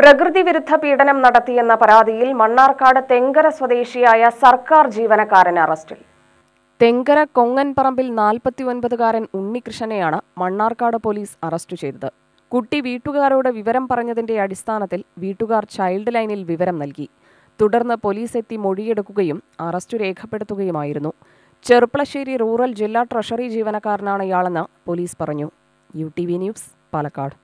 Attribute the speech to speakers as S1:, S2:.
S1: പ്രകൃതി വിരുദ്ധ പീഡനം നടത്തിയെന്ന പരാതിയിൽ മണ്ണാർക്കാട് തെങ്കര സ്വദേശിയായ സർക്കാർ ജീവനക്കാരൻ അറസ്റ്റിൽ തെങ്കര കൊങ്ങൻപറമ്പിൽ ഒൻപതുകാരൻ ഉണ്ണികൃഷ്ണനെയാണ് മണ്ണാർക്കാട് പോലീസ് അറസ്റ്റ് ചെയ്തത് കുട്ടി വീട്ടുകാരോട് വിവരം പറഞ്ഞതിന്റെ അടിസ്ഥാനത്തിൽ വീട്ടുകാർ ചൈൽഡ് ലൈനിൽ വിവരം നൽകി തുടർന്ന് പോലീസ് എത്തി മൊഴിയെടുക്കുകയും അറസ്റ്റ് രേഖപ്പെടുത്തുകയുമായിരുന്നു ചെറുപ്പളശ്ശേരി റൂറൽ ജില്ലാ ട്രഷറി ജീവനക്കാരനാണ് ഇയാളെന്ന് പോലീസ് പറഞ്ഞു U T V news Palakkad